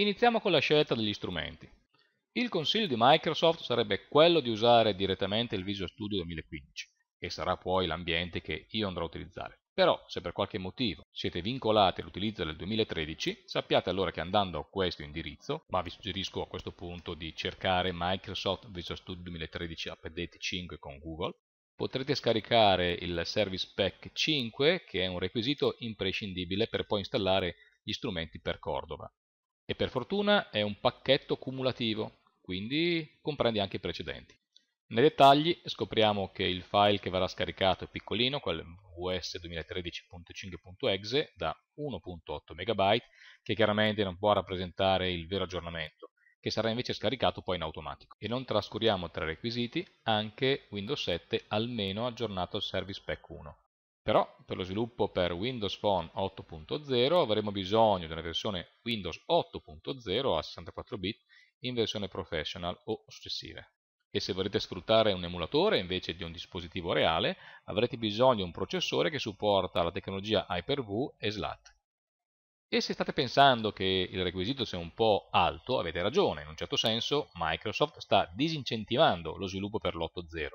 Iniziamo con la scelta degli strumenti. Il consiglio di Microsoft sarebbe quello di usare direttamente il Visual Studio 2015 e sarà poi l'ambiente che io andrò a utilizzare. Però se per qualche motivo siete vincolati all'utilizzo del 2013, sappiate allora che andando a questo indirizzo, ma vi suggerisco a questo punto di cercare Microsoft Visual Studio 2013 Update 5 con Google, potrete scaricare il Service Pack 5 che è un requisito imprescindibile per poi installare gli strumenti per Cordova e per fortuna è un pacchetto cumulativo, quindi comprende anche i precedenti. Nei dettagli scopriamo che il file che verrà scaricato è piccolino, quel us2013.5.exe da 1.8 MB, che chiaramente non può rappresentare il vero aggiornamento, che sarà invece scaricato poi in automatico. E non trascuriamo tra i requisiti anche Windows 7 almeno aggiornato al Service Pack 1. Però per lo sviluppo per Windows Phone 8.0 avremo bisogno di una versione Windows 8.0 a 64 bit in versione professional o successive. E se volete sfruttare un emulatore invece di un dispositivo reale, avrete bisogno di un processore che supporta la tecnologia Hyper-V e SLAT. E se state pensando che il requisito sia un po' alto, avete ragione, in un certo senso Microsoft sta disincentivando lo sviluppo per l'8.0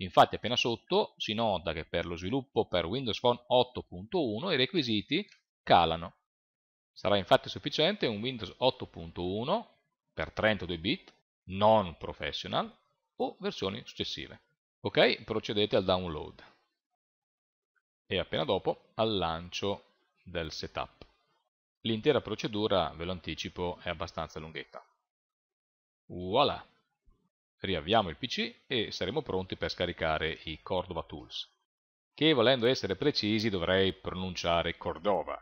Infatti appena sotto si nota che per lo sviluppo per Windows Phone 8.1 i requisiti calano. Sarà infatti sufficiente un Windows 8.1 per 32 bit, non professional o versioni successive. Ok, procedete al download e appena dopo al lancio del setup. L'intera procedura, ve lo anticipo, è abbastanza lunghetta. Voilà! riavviamo il PC e saremo pronti per scaricare i Cordova Tools, che volendo essere precisi dovrei pronunciare Cordova.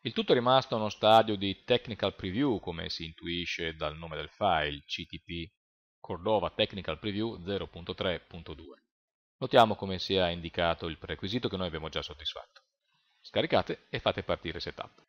Il tutto è rimasto a uno stadio di technical preview, come si intuisce dal nome del file, ctp Cordova Technical Preview 0.3.2. Notiamo come sia indicato il prerequisito che noi abbiamo già soddisfatto. Scaricate e fate partire il setup.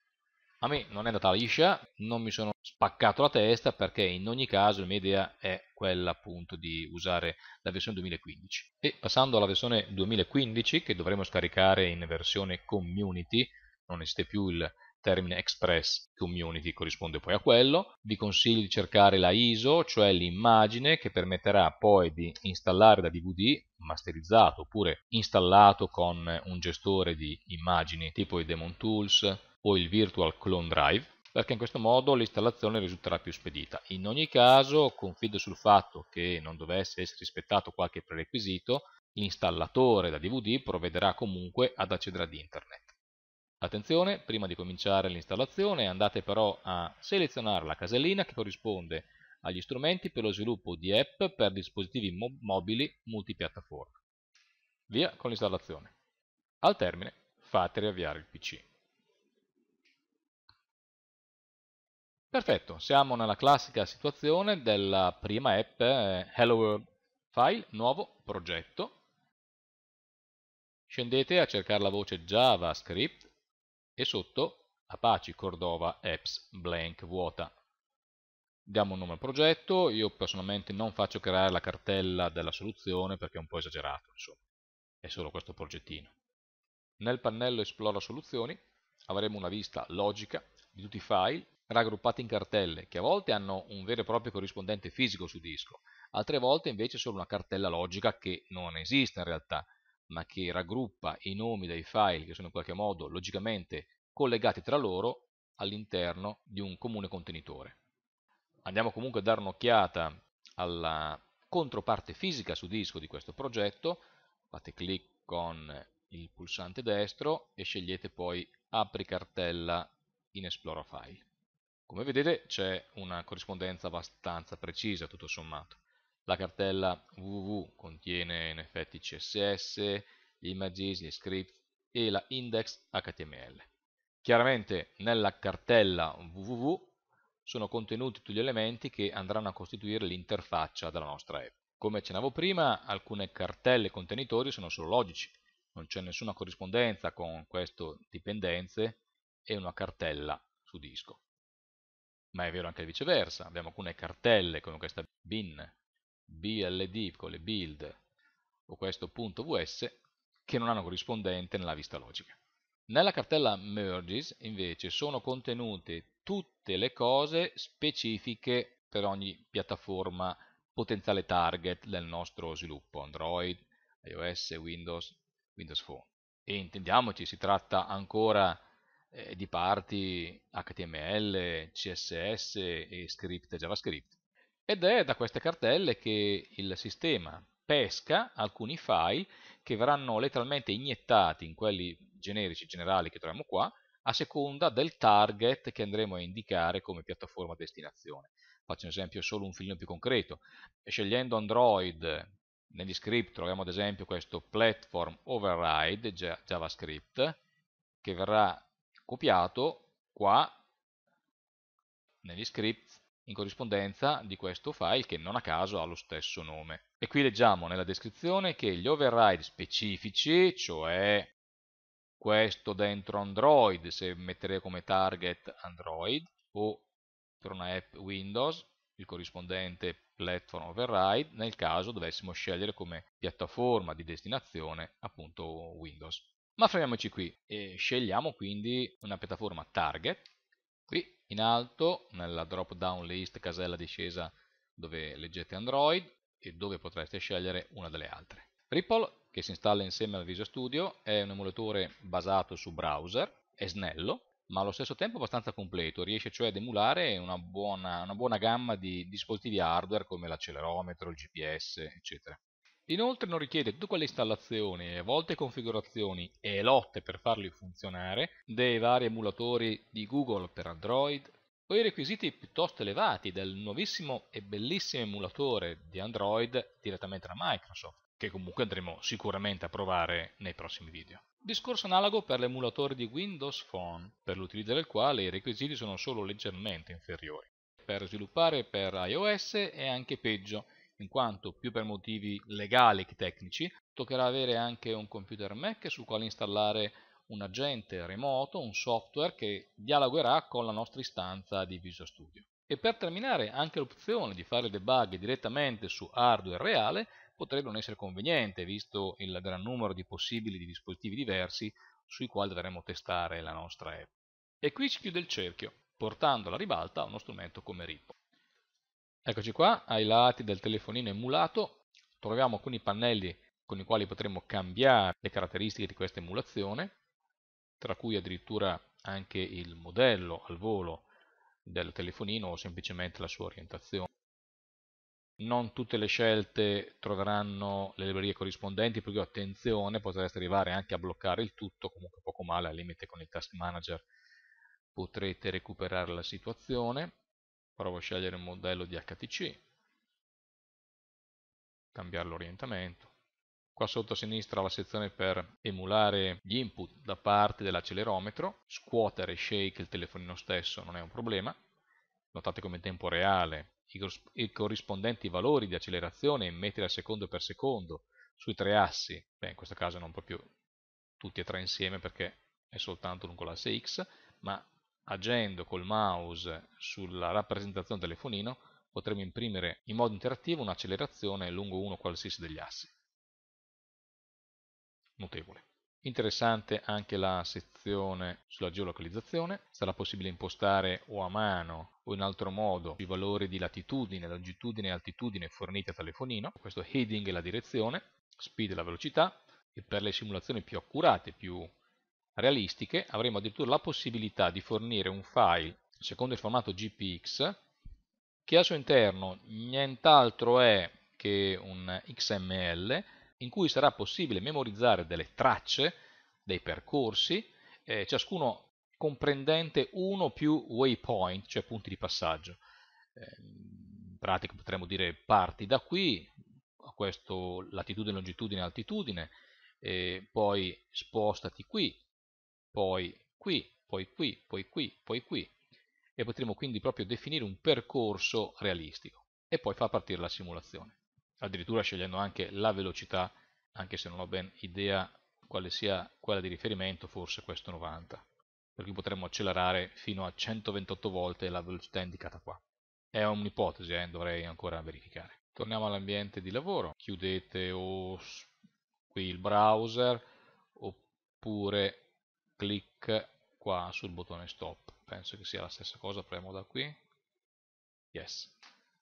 A me non è andata liscia, non mi sono spaccato la testa perché in ogni caso la mia idea è quella appunto di usare la versione 2015. E passando alla versione 2015 che dovremo scaricare in versione community, non esiste più il termine Express Community corrisponde poi a quello. Vi consiglio di cercare la ISO, cioè l'immagine che permetterà poi di installare da DVD masterizzato oppure installato con un gestore di immagini tipo i Demon Tools, o il virtual clone drive perché in questo modo l'installazione risulterà più spedita. In ogni caso confido sul fatto che non dovesse essere rispettato qualche prerequisito, l'installatore da DVD provvederà comunque ad accedere ad internet. Attenzione, prima di cominciare l'installazione andate però a selezionare la casellina che corrisponde agli strumenti per lo sviluppo di app per dispositivi mo mobili multipiattaforma. Via con l'installazione. Al termine fate riavviare il PC. Perfetto, siamo nella classica situazione della prima app eh, Hello World File, nuovo progetto. Scendete a cercare la voce JavaScript e sotto Apache Cordova Apps Blank vuota. Diamo un nome al progetto, io personalmente non faccio creare la cartella della soluzione perché è un po' esagerato, insomma, è solo questo progettino. Nel pannello Esplora soluzioni avremo una vista logica di tutti i file raggruppate in cartelle, che a volte hanno un vero e proprio corrispondente fisico su disco, altre volte invece solo una cartella logica che non esiste in realtà, ma che raggruppa i nomi dei file che sono in qualche modo logicamente collegati tra loro all'interno di un comune contenitore. Andiamo comunque a dare un'occhiata alla controparte fisica su disco di questo progetto, fate clic con il pulsante destro e scegliete poi apri cartella in Explora File. Come vedete c'è una corrispondenza abbastanza precisa tutto sommato. La cartella www contiene in effetti CSS, gli images, gli script e la index HTML. Chiaramente nella cartella www sono contenuti tutti gli elementi che andranno a costituire l'interfaccia della nostra app. Come accennavo prima, alcune cartelle contenitori sono solo logici, non c'è nessuna corrispondenza con questo dipendenze e una cartella su disco ma è vero anche viceversa. Abbiamo alcune cartelle come questa bin, bld con le build o questo punto .vs che non hanno corrispondente nella vista logica. Nella cartella merges invece sono contenute tutte le cose specifiche per ogni piattaforma potenziale target del nostro sviluppo, Android, iOS, Windows, Windows Phone. E intendiamoci, si tratta ancora di eh, di parti HTML, CSS e script JavaScript. Ed è da queste cartelle che il sistema pesca alcuni file che verranno letteralmente iniettati in quelli generici, generali che troviamo qua, a seconda del target che andremo a indicare come piattaforma destinazione. Faccio un esempio solo un filino più concreto. Scegliendo Android, negli script troviamo ad esempio questo platform override JavaScript, che verrà copiato qua negli script in corrispondenza di questo file che non a caso ha lo stesso nome. E qui leggiamo nella descrizione che gli override specifici, cioè questo dentro Android, se metterei come target Android, o per una app Windows, il corrispondente platform override, nel caso dovessimo scegliere come piattaforma di destinazione appunto Windows. Ma fermiamoci qui e scegliamo quindi una piattaforma target. Qui in alto, nella drop down list, casella discesa dove leggete Android e dove potreste scegliere una delle altre. Ripple, che si installa insieme al Visual Studio, è un emulatore basato su browser, è snello, ma allo stesso tempo abbastanza completo, riesce cioè ad emulare una buona, una buona gamma di dispositivi hardware come l'accelerometro, il GPS, eccetera. Inoltre non richiede tutte quelle installazioni, a volte configurazioni e lotte per farli funzionare dei vari emulatori di Google per Android o i requisiti piuttosto elevati del nuovissimo e bellissimo emulatore di Android direttamente da Microsoft, che comunque andremo sicuramente a provare nei prossimi video. Discorso analogo per l'emulatore di Windows Phone, per l'utilizzo del quale i requisiti sono solo leggermente inferiori. Per sviluppare per iOS è anche peggio, in quanto più per motivi legali che tecnici toccherà avere anche un computer Mac sul quale installare un agente remoto, un software che dialogherà con la nostra istanza di Visual Studio. E per terminare anche l'opzione di fare il debug direttamente su hardware reale potrebbe non essere conveniente visto il gran numero di possibili di dispositivi diversi sui quali dovremmo testare la nostra app. E qui si chiude il cerchio, portando alla ribalta uno strumento come Ripple. Eccoci qua, ai lati del telefonino emulato troviamo alcuni pannelli con i quali potremo cambiare le caratteristiche di questa emulazione, tra cui addirittura anche il modello al volo del telefonino o semplicemente la sua orientazione. Non tutte le scelte troveranno le librerie corrispondenti, perché attenzione, potreste arrivare anche a bloccare il tutto, comunque poco male, al limite con il task manager potrete recuperare la situazione provo a scegliere il modello di HTC, cambiare l'orientamento. Qua sotto a sinistra la sezione per emulare gli input da parte dell'accelerometro, scuotere e shake il telefonino stesso non è un problema. Notate come in tempo reale i corrispondenti valori di accelerazione in metri al secondo per secondo sui tre assi, beh in questo caso non proprio tutti e tre insieme perché è soltanto lungo l'asse X, ma agendo col mouse sulla rappresentazione del telefonino potremo imprimere in modo interattivo un'accelerazione lungo uno qualsiasi degli assi. Notevole. Interessante anche la sezione sulla geolocalizzazione, sarà possibile impostare o a mano o in altro modo i valori di latitudine, longitudine e altitudine forniti a telefonino, questo heading è la direzione, speed è la velocità e per le simulazioni più accurate, più realistiche avremo addirittura la possibilità di fornire un file secondo il formato GPX che al suo interno nient'altro è che un XML in cui sarà possibile memorizzare delle tracce, dei percorsi, eh, ciascuno comprendente uno o più waypoint, cioè punti di passaggio. Eh, in pratica potremmo dire parti da qui, a questo latitudine, longitudine, altitudine, poi spostati qui, poi qui, poi qui, poi qui, poi qui e potremo quindi proprio definire un percorso realistico e poi far partire la simulazione, addirittura scegliendo anche la velocità, anche se non ho ben idea quale sia quella di riferimento, forse questo 90, per cui potremmo accelerare fino a 128 volte la velocità indicata qua. È un'ipotesi, eh, dovrei ancora verificare. Torniamo all'ambiente di lavoro, chiudete o qui il browser oppure clic qua sul bottone stop penso che sia la stessa cosa premo da qui yes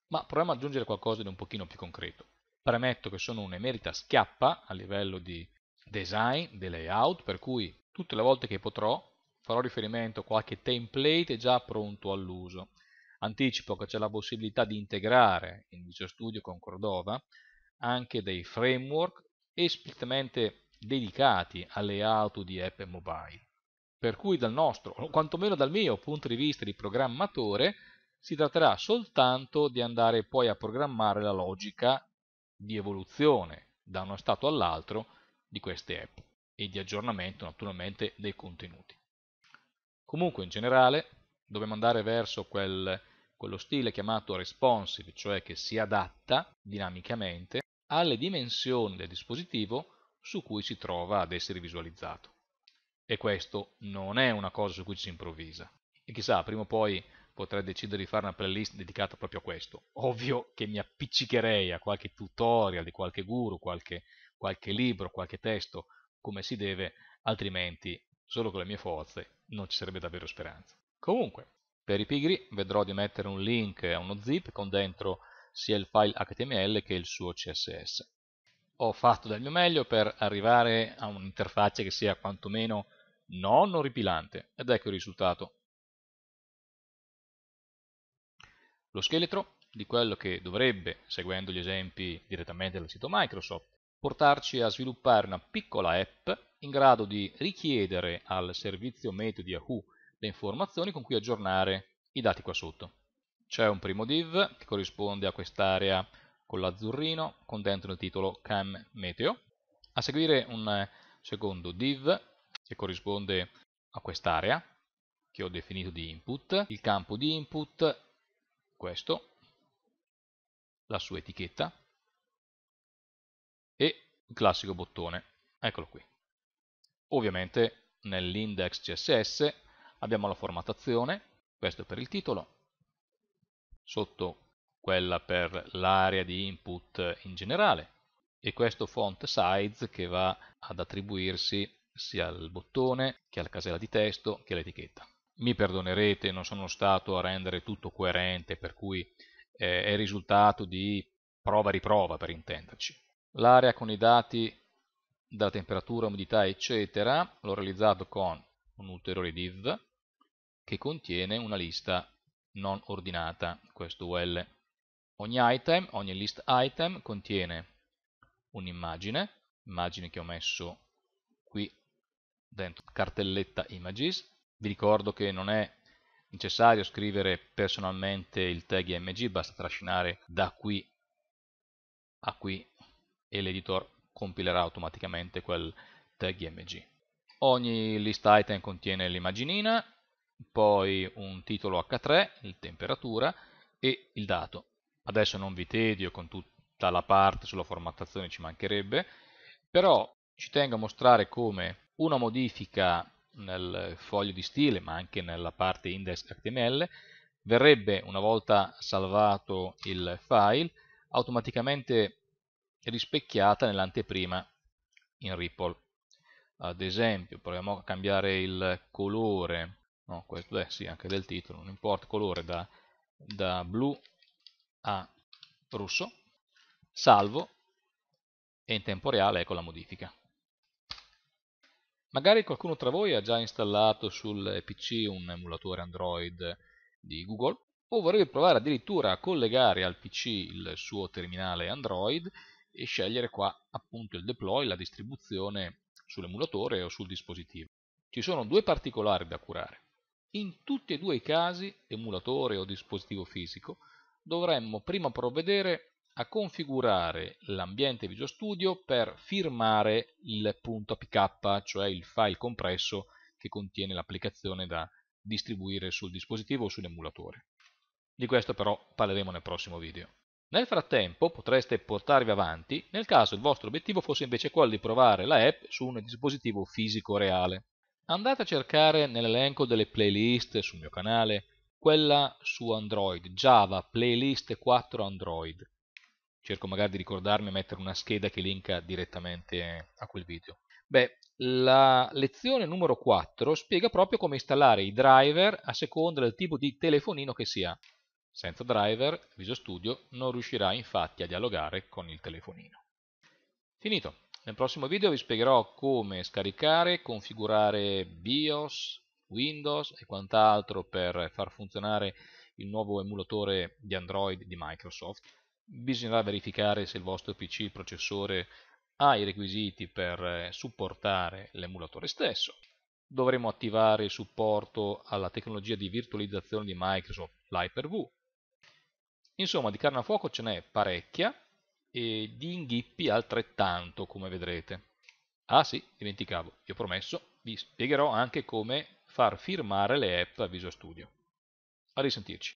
ma proviamo ad aggiungere qualcosa di un pochino più concreto premetto che sono un'emerita schiappa a livello di design, di layout per cui tutte le volte che potrò farò riferimento a qualche template già pronto all'uso anticipo che c'è la possibilità di integrare in Visual Studio con Cordova anche dei framework esplicitamente dedicati al layout di app mobile per cui dal nostro, o quantomeno dal mio punto di vista di programmatore, si tratterà soltanto di andare poi a programmare la logica di evoluzione da uno stato all'altro di queste app e di aggiornamento naturalmente dei contenuti. Comunque in generale dobbiamo andare verso quel, quello stile chiamato responsive, cioè che si adatta dinamicamente alle dimensioni del dispositivo su cui si trova ad essere visualizzato. E questo non è una cosa su cui ci si improvvisa. E chissà, prima o poi potrei decidere di fare una playlist dedicata proprio a questo. Ovvio che mi appiccicherei a qualche tutorial di qualche guru, qualche, qualche libro, qualche testo, come si deve, altrimenti solo con le mie forze non ci sarebbe davvero speranza. Comunque, per i pigri vedrò di mettere un link a uno zip con dentro sia il file HTML che il suo CSS ho fatto del mio meglio per arrivare a un'interfaccia che sia quantomeno non orripilante ed ecco il risultato. Lo scheletro di quello che dovrebbe, seguendo gli esempi direttamente dal sito Microsoft, portarci a sviluppare una piccola app in grado di richiedere al servizio metodi Yahoo le informazioni con cui aggiornare i dati qua sotto. C'è un primo div che corrisponde a quest'area con l'azzurrino con dentro il titolo Cam Meteo. A seguire un secondo div che corrisponde a quest'area che ho definito di input, il campo di input, questo, la sua etichetta e il classico bottone, eccolo qui. Ovviamente nell'index CSS abbiamo la formattazione, questo per il titolo, sotto quella per l'area di input in generale e questo font size che va ad attribuirsi sia al bottone che alla casella di testo che all'etichetta. Mi perdonerete, non sono stato a rendere tutto coerente, per cui eh, è risultato di prova-riprova per intenderci. L'area con i dati da temperatura, umidità, eccetera, l'ho realizzato con un ulteriore div che contiene una lista non ordinata, questo UL. Ogni item, ogni list item contiene un'immagine, immagine che ho messo qui dentro cartelletta images. Vi ricordo che non è necessario scrivere personalmente il tag img, basta trascinare da qui a qui e l'editor compilerà automaticamente quel tag img. Ogni list item contiene l'immaginina, poi un titolo h3, il temperatura e il dato. Adesso non vi tedio con tutta la parte sulla formattazione, ci mancherebbe, però ci tengo a mostrare come una modifica nel foglio di stile, ma anche nella parte index.html, verrebbe una volta salvato il file automaticamente rispecchiata nell'anteprima in Ripple. Ad esempio, proviamo a cambiare il colore, no, questo è eh, sì, anche del titolo, non importa, colore da, da blu a russo, salvo e in tempo reale ecco la modifica. Magari qualcuno tra voi ha già installato sul PC un emulatore Android di Google o vorrebbe provare addirittura a collegare al PC il suo terminale Android e scegliere qua appunto il deploy, la distribuzione sull'emulatore o sul dispositivo. Ci sono due particolari da curare. In tutti e due i casi, emulatore o dispositivo fisico, dovremmo prima provvedere a configurare l'ambiente Visual Studio per firmare il punto .pk, cioè il file compresso che contiene l'applicazione da distribuire sul dispositivo o sull'emulatore. Di questo però parleremo nel prossimo video. Nel frattempo potreste portarvi avanti nel caso il vostro obiettivo fosse invece quello di provare la app su un dispositivo fisico reale. Andate a cercare nell'elenco delle playlist sul mio canale quella su Android, Java Playlist 4 Android. Cerco magari di ricordarmi e mettere una scheda che linka direttamente a quel video. Beh, la lezione numero 4 spiega proprio come installare i driver a seconda del tipo di telefonino che si ha. Senza driver, Visual Studio non riuscirà infatti a dialogare con il telefonino. Finito. Nel prossimo video vi spiegherò come scaricare, configurare BIOS, Windows e quant'altro per far funzionare il nuovo emulatore di Android di Microsoft. Bisognerà verificare se il vostro PC, il processore, ha i requisiti per eh, supportare l'emulatore stesso. Dovremo attivare il supporto alla tecnologia di virtualizzazione di Microsoft, l'Hyper-V. Insomma, di carne a fuoco ce n'è parecchia e di inghippi altrettanto, come vedrete. Ah sì, dimenticavo, vi ho promesso, vi spiegherò anche come far firmare le app a Visual Studio. A risentirci.